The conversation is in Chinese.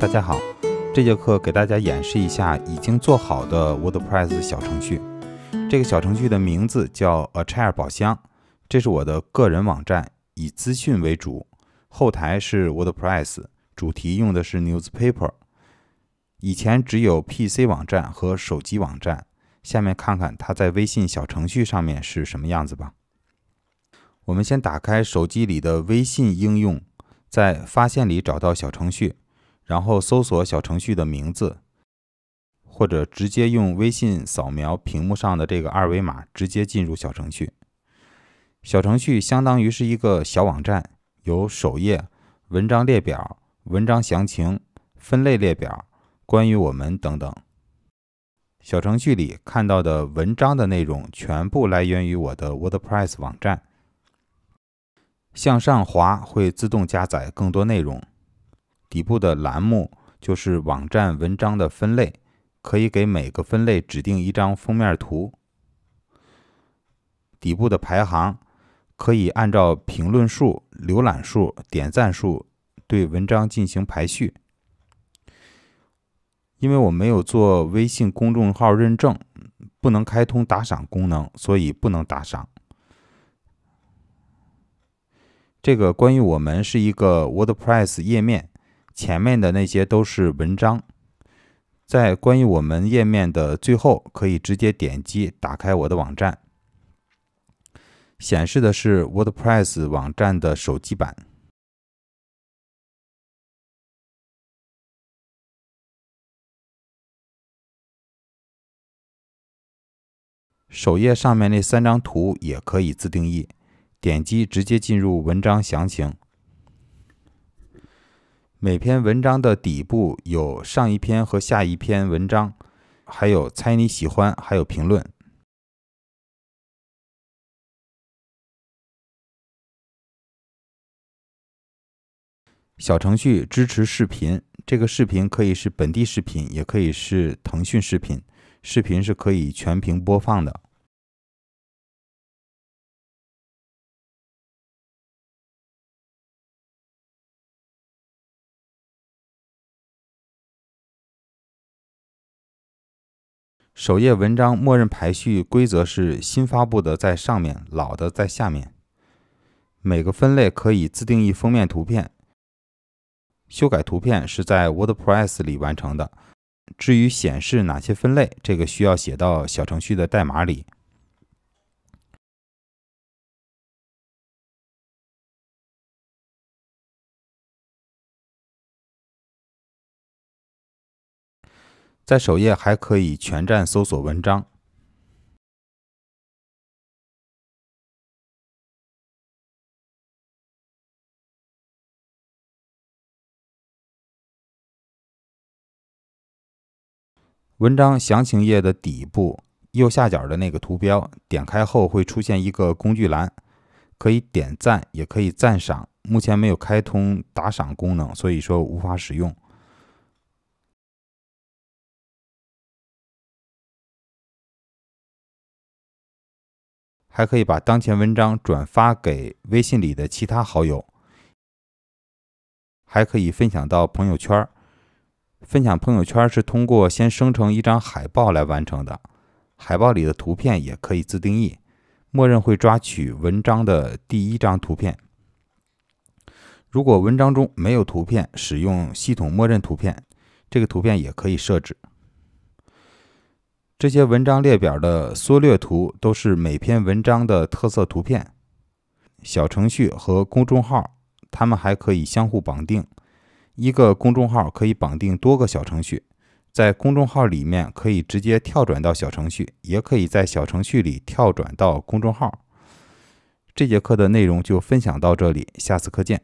大家好，这节课给大家演示一下已经做好的 WordPress 小程序。这个小程序的名字叫 a c h a i r 宝箱”，这是我的个人网站，以资讯为主，后台是 WordPress，主题用的是 Newspaper。以前只有 PC 网站和手机网站，下面看看它在微信小程序上面是什么样子吧。我们先打开手机里的微信应用，在发现里找到小程序。然后搜索小程序的名字，或者直接用微信扫描屏幕上的这个二维码，直接进入小程序。小程序相当于是一个小网站，有首页、文章列表、文章详情、分类列表、关于我们等等。小程序里看到的文章的内容全部来源于我的 WordPress 网站。向上滑会自动加载更多内容。底部的栏目就是网站文章的分类，可以给每个分类指定一张封面图。底部的排行可以按照评论数、浏览数、点赞数对文章进行排序。因为我没有做微信公众号认证，不能开通打赏功能，所以不能打赏。这个关于我们是一个 WordPress 页面。前面的那些都是文章，在关于我们页面的最后，可以直接点击打开我的网站，显示的是 WordPress 网站的手机版。首页上面那三张图也可以自定义，点击直接进入文章详情。每篇文章的底部有上一篇和下一篇文章，还有猜你喜欢，还有评论。小程序支持视频，这个视频可以是本地视频，也可以是腾讯视频，视频是可以全屏播放的。首页文章默认排序规则是新发布的在上面，老的在下面。每个分类可以自定义封面图片。修改图片是在 WordPress 里完成的。至于显示哪些分类，这个需要写到小程序的代码里。在首页还可以全站搜索文章。文章详情页的底部右下角的那个图标，点开后会出现一个工具栏，可以点赞，也可以赞赏。目前没有开通打赏功能，所以说无法使用。还可以把当前文章转发给微信里的其他好友，还可以分享到朋友圈。分享朋友圈是通过先生成一张海报来完成的，海报里的图片也可以自定义，默认会抓取文章的第一张图片。如果文章中没有图片，使用系统默认图片，这个图片也可以设置。这些文章列表的缩略图都是每篇文章的特色图片。小程序和公众号，它们还可以相互绑定。一个公众号可以绑定多个小程序，在公众号里面可以直接跳转到小程序，也可以在小程序里跳转到公众号。这节课的内容就分享到这里，下次课见。